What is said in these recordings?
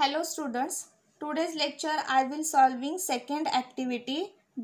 hello students today's lecture I will solving second activity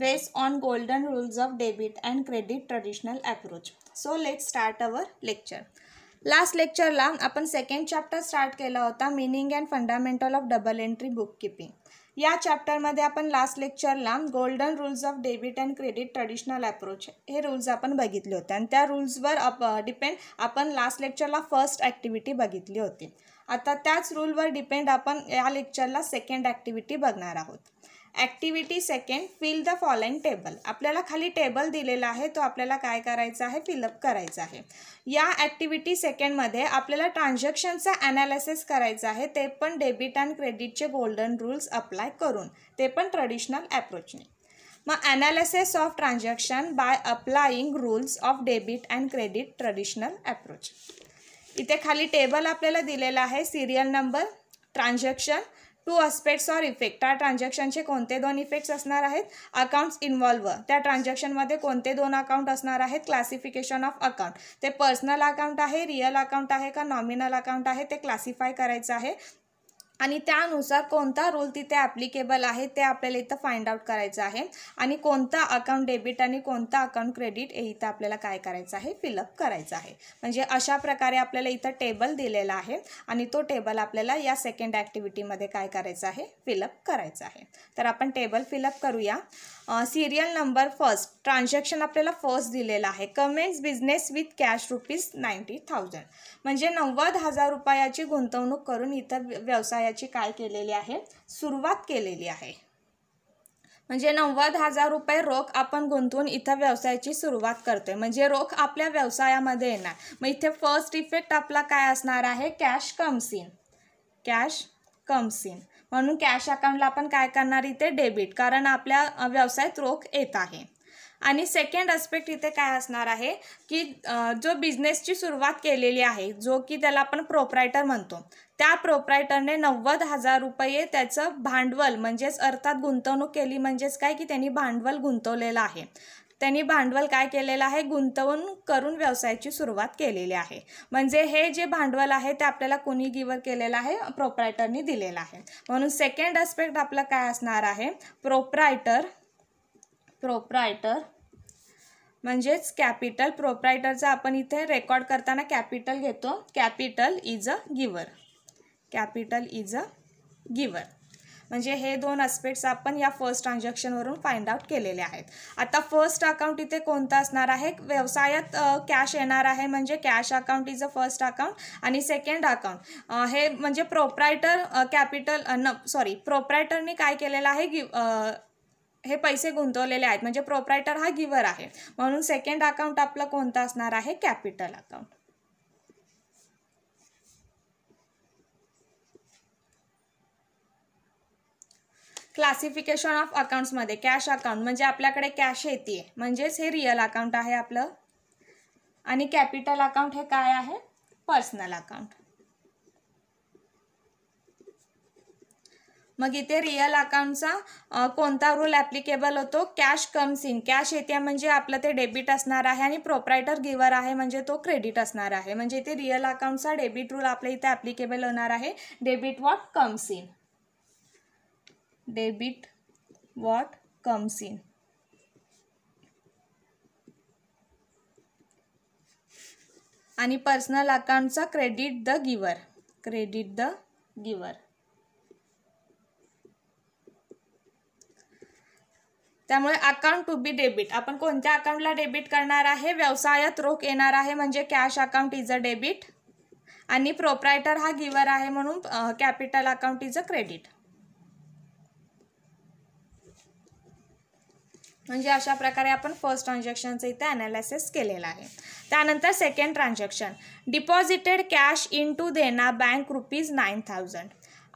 based on golden rules of debit and credit traditional approach so let start our lecture last लेक्चरला आपण second chapter start केला होता meaning and fundamental of double entry book keeping या चॅप्टरमध्ये आपण last लेक्चरला golden rules of debit and credit traditional approach हे rules आपण बघितले होते आणि त्या रूल्सवर अप डिपेंड आपण लास्ट लेक्चरला फर्स्ट ॲक्टिव्हिटी बघितली होती आता त्याच रूलवर डिपेंड आपण या लेक्चरला सेकंड ॲक्टिव्हिटी बघणार आहोत activity second fill the following table आपल्याला खाली टेबल दिलेला आहे तो आपल्याला काय करायचा आहे फिलअप करायचं आहे या ॲक्टिव्हिटी सेकंडमध्ये आपल्याला ट्रान्झॅक्शनचा ॲनालिसिस करायचं आहे ते पण डेबिट अँड क्रेडिटचे गोल्डन रूल्स अप्लाय करून ते पण ट्रेडिशनल ॲप्रोचने मग analysis of transaction by applying rules of debit and credit traditional approach इथे खाली टेबल आपल्याला दिलेलं आहे serial number transaction two aspects or effect त्या ट्रान्झॅक्शनचे कोणते दोन इफेक्ट्स असणार आहेत अकाउंट्स इन्व्हॉल्व त्या ट्रान्झॅक्शनमध्ये कोणते दोन अकाउंट असणार आहेत क्लासिफिकेशन ऑफ अकाउंट ते पर्सनल अकाउंट आहे रिअल अकाउंट आहे का नॉमिनल अकाउंट आहे ते क्लासिफाय करायचं आहे आणि त्यानुसार कोणता रूल तिथे ॲप्लिकेबल आहे ते आपल्याला इथं फाइंड आउट करायचं आहे आणि कोणता अकाउंट डेबिट आणि कोणता अकाउंट क्रेडिट हे इथं आपल्याला काय करायचं आहे फिलअप करायचं आहे म्हणजे अशा प्रकारे आपल्याला इथं टेबल दिलेला आहे आणि तो टेबल आपल्याला या सेकंड ॲक्टिव्हिटीमध्ये काय करायचं आहे फिलअप करायचं आहे तर आपण टेबल फिलअप करूया सिरियल नंबर फर्स्ट ट्रान्झॅक्शन आपल्याला फर्स्ट दिलेलं आहे commence business with cash rupees ninety thousand म्हणजे नव्वद हजार रुपयाची गुंतवणूक करून इतर व्यवसायाची काय केलेली आहे सुरुवात केलेली आहे म्हणजे नव्वद हजार रुपये रोख आपण गुंतवून इथं व्यवसायाची सुरुवात करतोय म्हणजे रोख आपल्या व्यवसायामध्ये येणार मग इथे फर्स्ट इफेक्ट आपला काय असणार आहे कॅश इन कॅश सीन म्हणून कॅश अकाउंटला आपण काय करणार इथे डेबिट कारण आपल्या व्यवसायात रोख येत आहे आणि सेकंड अस्पेक्ट इथे काय असणार आहे की जो बिझनेसची सुरुवात केलेली आहे जो की त्याला आपण प्रोपरायटर म्हणतो त्या प्रोपरायटरने नव्वद हजार रुपये त्याचं भांडवल म्हणजेच अर्थात गुंतवणूक केली म्हणजेच काय की त्यांनी भांडवल गुंतवलेलं आहे त्यांनी भांडवल काय केलेलं आहे गुंतवून करून व्यवसायाची सुरुवात केलेली आहे म्हणजे हे जे भांडवल आहे ते आपल्याला कोणी गिवर केलेलं आहे प्रोप्रायटरनी दिलेलं आहे म्हणून सेकंड अस्पेक्ट आपलं काय असणार आहे प्रोप्रायटर प्रोप्रायटर म्हणजेच कॅपिटल प्रोप्रायटरचा आपण इथे रेकॉर्ड करताना कॅपिटल घेतो capital is a giver capital is a giver म्हणजे हे दोन आस्पेक्ट्स आपण या फर्स्ट ट्रान्झॅक्शनवरून फाइंड आउट केलेले आहेत आता फर्स्ट अकाउंट इथे कोणता असणार आहे व्यवसायात कॅश येणार आहे म्हणजे cash account is a first account आणि सेकंड अकाउंट हे म्हणजे प्रोप्रायटर कॅपिटल न सॉरी प्रोप्रायटरने काय केलेलं आहे गिव हे पैसे गुंतवलेले आहेत म्हणजे प्रोप्रायटर हा गिवर आहे म्हणून सेकंड अकाउंट आपलं कोणतं असणार आहे कॅपिटल अकाउंट क्लासिफिकेशन ऑफ अकाउंट्समध्ये कॅश अकाउंट म्हणजे आपल्याकडे कॅश येते म्हणजेच हे रिअल अकाउंट आहे आपलं आणि कॅपिटल अकाउंट हे काय आहे पर्सनल अकाउंट मग इथे रिअल अकाउंटचा कोणता रूल ॲप्लिकेबल होतो कॅश कम्स इन कॅश येते म्हणजे आपलं ते डेबिट असणार आहे आणि प्रोप्रायटर गिवर आहे म्हणजे तो क्रेडिट असणार आहे म्हणजे इथे रिअल अकाउंटचा डेबिट रूल आपल्या इथे ॲप्लिकेबल होणार आहे debit what comes in debit what comes in आणि पर्सनल अकाउंटचा credit the giver credit the giver त्यामुळे अकाउंट टू बी डेबिट आपण कोणत्या अकाउंटला डेबिट करणार आहे व्यवसायात रोख येणार आहे म्हणजे cash account is a debit आणि प्रोप्रायटर हा गिवर आहे म्हणून capital account is a credit म्हणजे अशा प्रकारे आपण फर्स्ट ट्रान्झॅक्शनचं इथे ॲनालिसिस केलेलं आहे त्यानंतर second transaction deposited cash into Dena bank rupees nine thousand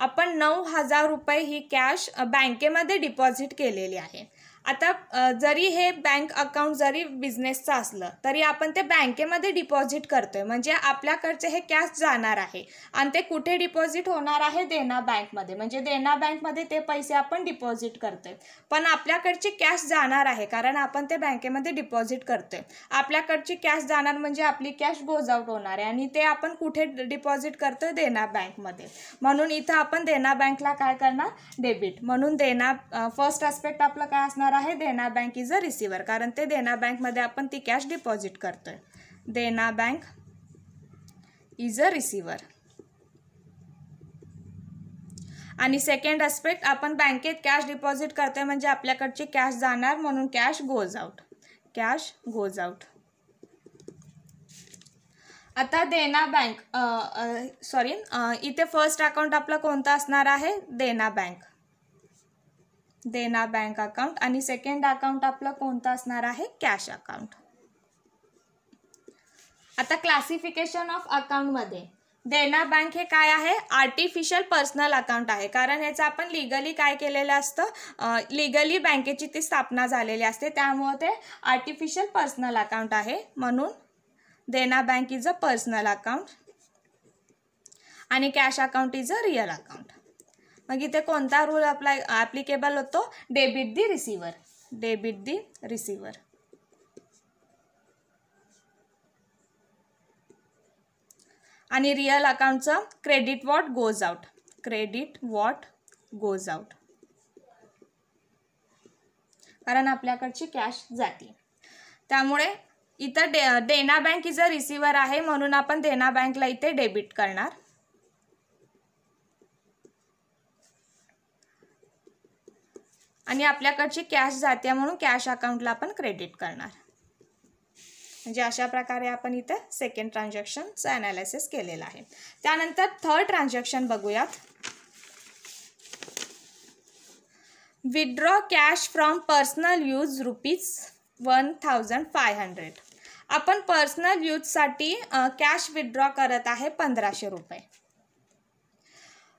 आपण नऊ हजार रुपये ही कॅश बँकेमध्ये डिपॉझिट केलेली आहे आता जरी हे बँक अकाउंट जरी बिझनेसचं असलं तरी आपण ते बँकेमध्ये डिपॉझिट करतोय म्हणजे आपल्याकडचे हे कॅश जाणार आहे आणि ते कुठे डिपॉझिट होणार आहे देना बँकमध्ये म्हणजे देना बँकमध्ये ते पैसे आपण डिपॉझिट करतोय पण आपल्याकडचे कॅश जाणार आहे कारण आपण ते बँकेमध्ये डिपॉझिट करतोय आपल्याकडची कॅश जाणार म्हणजे आपली कॅश गोज आउट होणार आहे आणि ते आपण कुठे डिपॉझिट करतोय देना बँकमध्ये म्हणून इथं आपण देना बँकला काय करणार डेबिट म्हणून देना फर्स्ट आस्पेक्ट आपलं काय असणार आहे Dena bank is a receiver कारण ते देना बँकमध्ये आपण ती कॅश डिपॉझिट करतोय Dena bank is a receiver आणि सेकंड आस्पेक्ट आपण बँकेत कॅश डिपॉझिट करतोय म्हणजे आपल्याकडची कॅश जाणार म्हणून cash goes out cash goes out आता देना बँक सॉरी इथे फर्स्ट अकाउंट आपला कोणता असणार आहे Dena bank Dena bank account आणि सेकंड अकाउंट आपलं कोणतं असणार आहे कॅश अकाउंट आता क्लासिफिकेशन ऑफ अकाउंटमध्ये देना बँक हे काय आहे आर्टिफिशियल पर्सनल अकाउंट आहे कारण ह्याचं आपण लिगली काय केलेलं असतं लिगली बँकेची ती स्थापना झालेली असते त्यामुळे ते आर्टिफिशियल पर्सनल अकाउंट आहे म्हणून Dena bank is a personal account आणि cash account is a real account मग इथे कोणता रूल अप्लाय ॲप्लिकेबल होतो debit the receiver debit the receiver आणि रिअल अकाउंटचं credit what goes out credit what goes out कारण आपल्याकडची कॅश जाते त्यामुळे इथं the Dena bank is a receiver आहे म्हणून आपण देना बँकला इथे डेबिट करणार आणि आपल्याकडची कॅश जाते म्हणून कॅश अकाउंटला आपण क्रेडिट करणार म्हणजे अशा प्रकारे आपण इथं सेकंड ट्रान्झॅक्शनचं ॲनालिसिस केलेलं आहे त्यानंतर थर्ड ट्रान्झॅक्शन बघूयात withdraw cash from personal use rupees one thousand five hundred आपण पर्सनल यूजसाठी कॅश विथड्रॉ करत आहे पंधराशे रुपये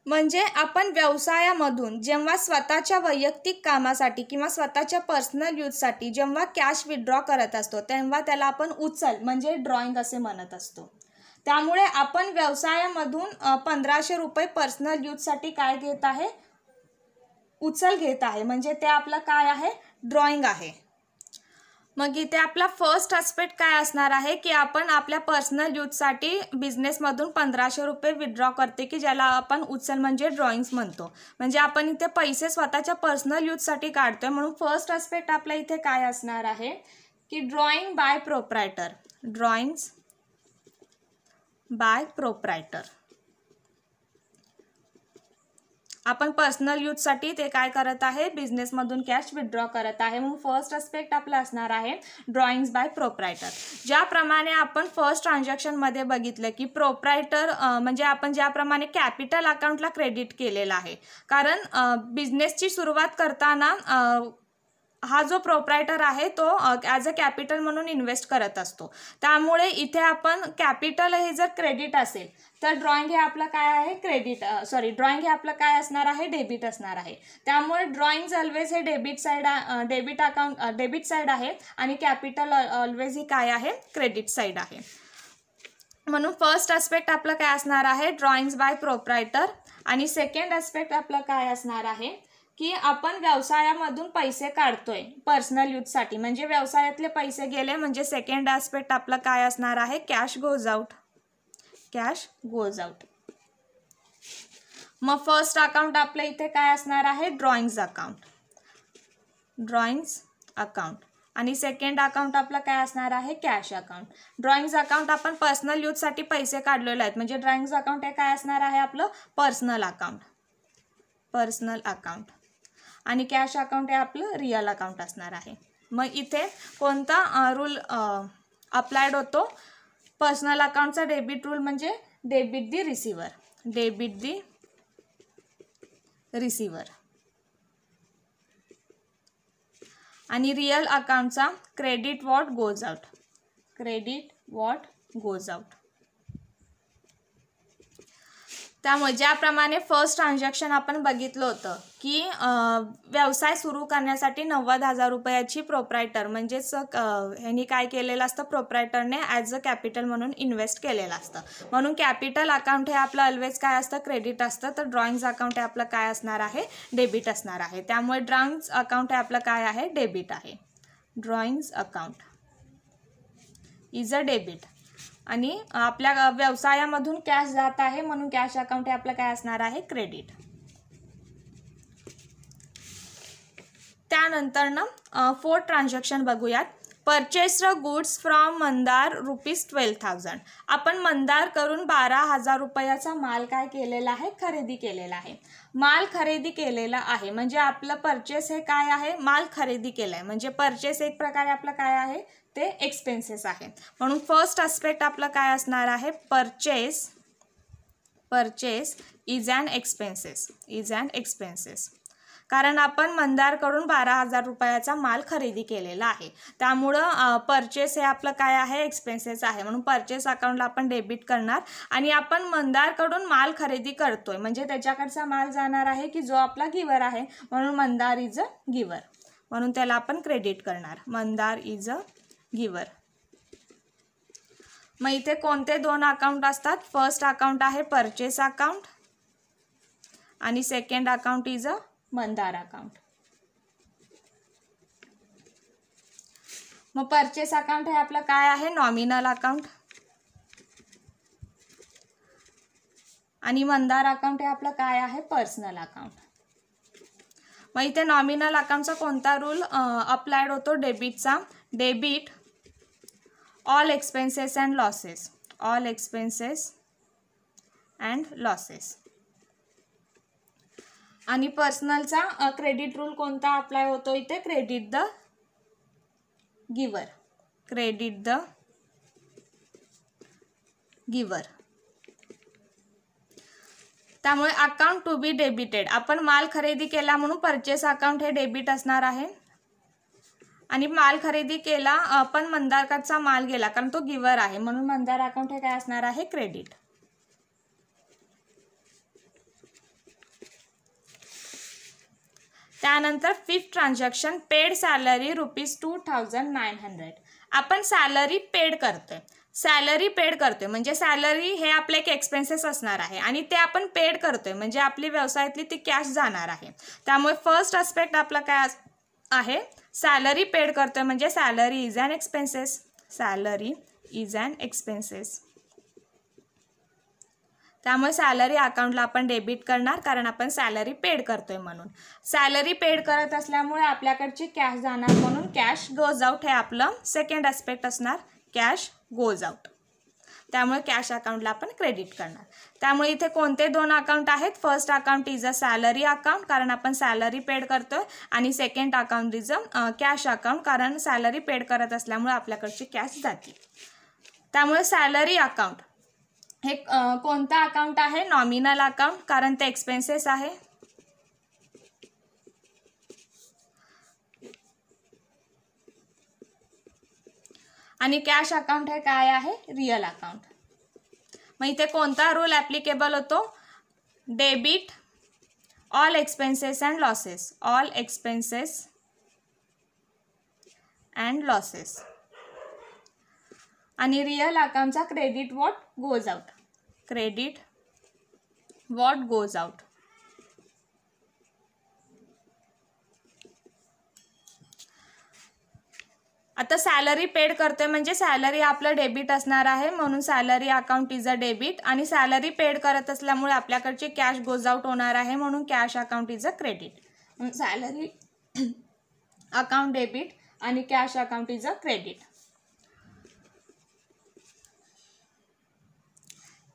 म्हणजे आपण व्यवसायामधून जेव्हा स्वतःच्या वैयक्तिक कामासाठी किंवा स्वतःच्या पर्सनल यूजसाठी जेव्हा कॅश विड्रॉ करत असतो तेव्हा त्याला आपण उचल म्हणजे ड्रॉइंग असे म्हणत असतो त्यामुळे आपण व्यवसायामधून पंधराशे रुपये पर्सनल यूजसाठी काय घेत आहे उचल घेत आहे म्हणजे ते आपलं काय आहे ड्रॉइंग आहे मग इथे आपला फर्स्ट आस्पेक्ट काय असणार आहे की आपण आपल्या पर्सनल यूजसाठी बिझनेसमधून पंधराशे रुपये विड्रॉ करते की ज्याला आपण उचल म्हणजे ड्रॉइंग्स म्हणतो म्हणजे आपण इथे पैसे स्वतःच्या पर्सनल यूजसाठी काढतोय म्हणून फर्स्ट आस्पेक्ट आपला इथे काय असणार आहे की drawing by proprietor drawings by proprietor आपण पर्सनल यूजसाठी ते काय करत आहे बिझनेसमधून कॅश विथड्रॉ करत आहे म्हणून फर्स्ट अस्पेक्ट आपला असणार आहे ड्रॉइंग्स बाय प्रोप्रायटर ज्याप्रमाणे आपण फर्स्ट ट्रान्झॅक्शनमध्ये बघितलं की प्रोप्रायटर म्हणजे आपण ज्याप्रमाणे कॅपिटल अकाउंटला क्रेडिट केलेलं आहे कारण बिझनेसची सुरुवात करताना हा जो प्रोप्रायटर आहे तो ॲज अ कॅपिटल म्हणून इन्व्हेस्ट करत असतो त्यामुळे इथे आपण कॅपिटल हे जर क्रेडिट असेल तर ड्रॉइंग हे आपलं काय आहे क्रेडिट सॉरी ड्रॉइंग हे आपलं काय असणार आहे डेबिट असणार आहे त्यामुळे ड्रॉइंग्ज ऑलवेज हे debit side debit account debit side आहे आणि कॅपिटल ऑलवेज ही काय आहे क्रेडिट साईड आहे म्हणून फर्स्ट आस्पेक्ट आपलं काय असणार आहे ड्रॉइंग्स बाय प्रोप्रायटर आणि सेकंड आस्पेक्ट आपलं काय असणार आहे की आपण व्यवसायामधून पैसे काढतोय पर्सनल यूजसाठी म्हणजे व्यवसायातले पैसे गेले म्हणजे सेकंड आस्पेक्ट आपला काय असणार आहे cash goes out cash goes out मग फर्स्ट अकाउंट आपलं इथे काय असणार आहे ड्रॉइंग्ज अकाउंट ड्रॉइंग्ज अकाउंट आणि सेकंड अकाउंट आपलं काय असणार आहे कॅश अकाउंट ड्रॉइंग्ज अकाउंट आपण पर्सनल यूजसाठी पैसे काढलेले आहेत म्हणजे ड्रॉइंग्ज अकाउंट हे काय असणार आहे आपलं पर्सनल अकाउंट पर्सनल अकाउंट आणि कॅश अकाउंट हे आपलं रिअल अकाउंट असणार आहे मग इथे कोणता रूल अप्लायड होतो पर्सनल अकाउंटचा डेबिट रूल म्हणजे debit the receiver debit the receiver आणि रिअल अकाउंटचा credit what goes out credit what goes out त्यामुळे ज्याप्रमाणे फर्स्ट ट्रान्झॅक्शन आपण बघितलं होतं की व्यवसाय सुरू करण्यासाठी नव्वद हजार रुपयाची प्रोप्रायटर म्हणजेच ह्यांनी काय केलेलं असतं प्रोप्रायटरने ॲज अ कॅपिटल म्हणून इन्व्हेस्ट केलेलं असतं म्हणून कॅपिटल अकाउंट हे आपलं ऑलवेज काय असतं क्रेडिट असतं तर ड्रॉइंग्ज अकाउंट हे आपलं काय असणार आहे डेबिट असणार आहे त्यामुळे ड्रॉइंग्स अकाउंट हे आपलं काय आहे डेबिट आहे drawings account is a debit आणि आपल्या व्यवसायामधून कॅश जात आहे म्हणून कॅश अकाउंट हे आपलं काय असणार आहे क्रेडिट त्यानंतर ना फोर ट्रान्झॅक्शन बघूयात परचेस र goods from Mandar rupees twelve thousand आपण मंदार करून बारा हजार रुपयाचा माल काय केलेला आहे खरेदी केलेला आहे माल खरेदी केलेला आहे म्हणजे आपलं परचेस हे काय आहे माल खरेदी केलं आहे म्हणजे परचेस एक प्रकारे आपलं काय आहे ते एक्सपेन्सेस आहे म्हणून फर्स्ट आस्पेक्ट आपलं काय असणार आहे purchase purchase is and expenses is and expenses कारण आपण मंदारकडून बारा हजार रुपयाचा माल खरेदी केलेला आहे त्यामुळं परचेस हे आपलं काय आहे एक्सपेन्सेस आहे म्हणून परचेस अकाउंटला आपण डेबिट करणार आणि आपण मंदारकडून माल खरेदी करतोय म्हणजे त्याच्याकडचा माल जाणार आहे की जो आपला गिवर आहे म्हणून मंदार इज अ गिवर म्हणून त्याला आपण क्रेडिट करणार मंदार इज अ गिवर मग इथे कोणते दोन अकाउंट असतात फर्स्ट अकाउंट आहे परचेस अकाउंट आणि second account is a Mandar account मग परचेस अकाउंट हे आपलं काय आहे नॉमिनल अकाउंट आणि मंदार अकाउंट हे आपलं काय आहे पर्सनल अकाउंट मग इथे नॉमिनल अकाउंटचा कोणता रूल अप्लायड होतो डेबिटचा debit all expenses and losses all expenses and losses आणि पर्सनलचा क्रेडिट रूल कोणता अप्लाय होतो इथे credit the giver credit the giver त्यामुळे अकाउंट टू बी डेबिटेड आपण माल खरेदी केला म्हणून परचेस अकाउंट हे डेबिट असणार आहे आणि माल खरेदी केला पण मंदारकाचा माल गेला कारण तो गिवर आहे म्हणून मंदार अकाउंट हे काय असणार आहे क्रेडिट त्यानंतर fifth transaction paid salary rupees two thousand nine hundred आपण सॅलरी पेड करतोय सॅलरी पेड करतोय म्हणजे सॅलरी हे आपले एक एक्सपेन्सेस असणार आहे आणि ते आपण पेड करतोय म्हणजे आपली व्यवसायातली ती कॅश जाणार आहे त्यामुळे फर्स्ट आस्पेक्ट आपला काय आहे सॅलरी पेड करतोय म्हणजे salary is and expenses salary is and expenses त्यामुळे सॅलरी अकाउंटला आपण डेबिट करणार कारण आपण सॅलरी पेड करतोय म्हणून सॅलरी पेड करत असल्यामुळे आपल्याकडची कॅश जाणार म्हणून कॅश गोज आऊट हे आपलं सेकंड ॲस्पेक्ट असणार कॅश गोज आऊट त्यामुळे कॅश अकाउंटला आपण क्रेडिट करणार त्यामुळे इथे कोणते दोन अकाउंट आहेत first account is a salary account कारण आपण सॅलरी पेड करतोय आणि second account is a cash account कारण सॅलरी पेड करत असल्यामुळे आपल्याकडची कॅश जाते त्यामुळे सॅलरी अकाउंट हे कोणता अकाउंट आहे नॉमिनल अकाउंट कारण ते एक्सपेन्सेस आहे आणि कॅश अकाउंट हे काय आहे रिअल अकाउंट मग इथे कोणता रूल ॲप्लिकेबल होतो debit all expenses and losses all expenses and losses आणि रिअल अकाउंटचा credit what goes out credit what goes out आता सॅलरी पेड करतोय म्हणजे सॅलरी आपलं डेबिट असणार आहे म्हणून salary account is a debit आणि सॅलरी पेड करत असल्यामुळे आपल्याकडचे कॅश गोज आउट होणार आहे म्हणून cash account is a credit salary account debit आणि cash account is a credit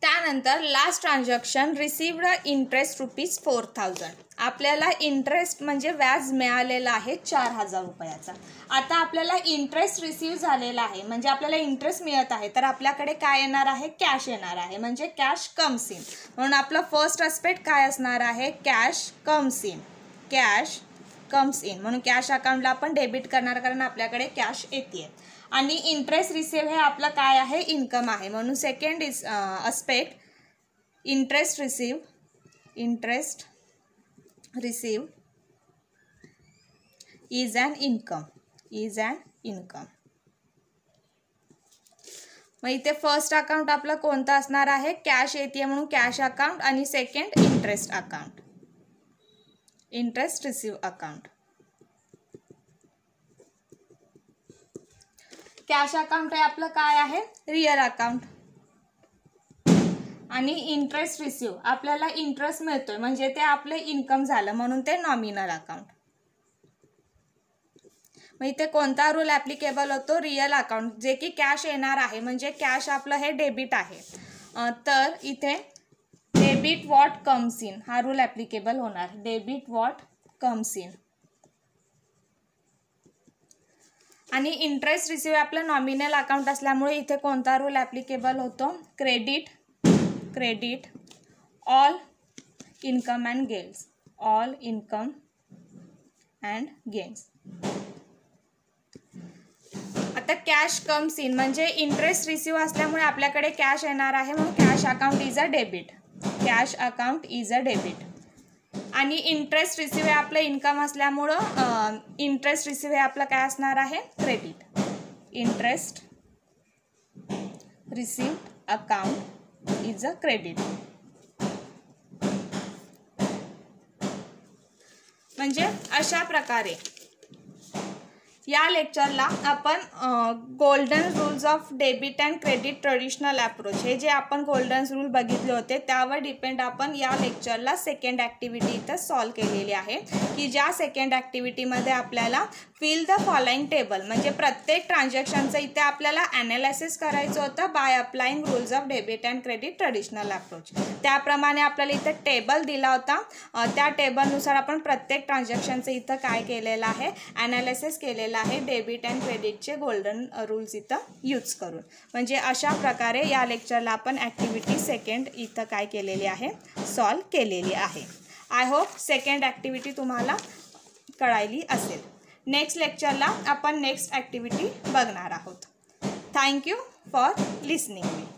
त्यानंतर last transaction received interest rupees four thousand आपल्याला इंटरेस्ट म्हणजे व्याज मिळालेला आहे चार हजार रुपयाचा आता आपल्याला इंटरेस्ट रिसीव झालेला आहे म्हणजे आपल्याला इंटरेस्ट मिळत आहे तर आपल्याकडे काय येणार आहे कॅश येणार आहे म्हणजे कॅश कम्स इन म्हणून आपला फर्स्ट आस्पेक्ट काय असणार आहे cash comes in cash comes in म्हणून कॅश अकाउंटला आपण डेबिट करणार कारण आपल्याकडे कॅश येते आणि इंटरेस्ट रिसीव हे आपलं काय आहे इन्कम आहे म्हणून second is aspect interest receive interest receive is and income is and income मग इथे फर्स्ट अकाउंट आपलं कोणतं असणार आहे कॅश येते म्हणून कॅश अकाउंट आणि second interest account interest receive account cash account आहे आपलं काय आहे रिअल अकाउंट आणि इंटरेस्ट रिसिव्ह आपल्याला इंटरेस्ट मिळतोय म्हणजे ते आपलं इन्कम झालं म्हणून ते नॉमिनल अकाउंट मग इथे कोणता रूल ॲप्लिकेबल होतो रियल अकाउंट जे की कॅश येणार आहे म्हणजे कॅश आपलं हे डेबिट आहे तर इथे डेबिट वॉट कम्स इन हा रूल ॲप्लिकेबल होणार डेबिट वॉट कम्स इन आणि इंटरेस्ट रिसिव्ह आपलं नॉमिनल अकाउंट असल्यामुळे इथे कोणता रूल ॲप्लिकेबल होतो credit credit all income and gains all income and gains आता कॅश कम्स इन म्हणजे इंटरेस्ट रिसिव्ह असल्यामुळे आपल्याकडे कॅश येणार आहे म्हणून cash account is a debit cash account is a debit आणि इंटरेस्ट रिसिव्ह हे आपलं इन्कम असल्यामुळं इंटरेस्ट रिसिव्ह हे आपलं काय असणार आहे credit interest receive account is a credit म्हणजे अशा प्रकारे या लेक्चरला आपण golden rules of debit and credit traditional approach हे जे आपण गोल्डन रूल बघितले होते त्यावर डिपेंड आपण या लेक्चरला सेकंड ॲक्टिव्हिटी इथं सॉल्व केलेली आहे की ज्या सेकंड ॲक्टिव्हिटीमध्ये आपल्याला फिल द फॉलोइंग टेबल म्हणजे प्रत्येक ट्रान्झॅक्शनचं इथे आपल्याला ॲनालिसिस करायचं होतं by applying rules of debit and credit traditional approach त्याप्रमाणे आपल्याला इथे टेबल दिला होता त्या टेबलनुसार आपण प्रत्येक ट्रान्झॅक्शनचं इथं काय केलेलं आहे ॲनालिसिस केलेलं आहे डेबिट अँड क्रेडिटचे गोल्डन रूल्स इथं यूज करून म्हणजे अशा प्रकारे या लेक्चरला आपण ॲक्टिव्हिटी सेकंड इथं काय केलेली आहे सॉल्व केलेली आहे आय होप सेकंड ॲक्टिव्हिटी तुम्हाला कळायली असेल नेक्स्ट लेक्चरला आपण नेक्स्ट ॲक्टिव्हिटी बघणार आहोत थँक्यू फॉर लिसनिंग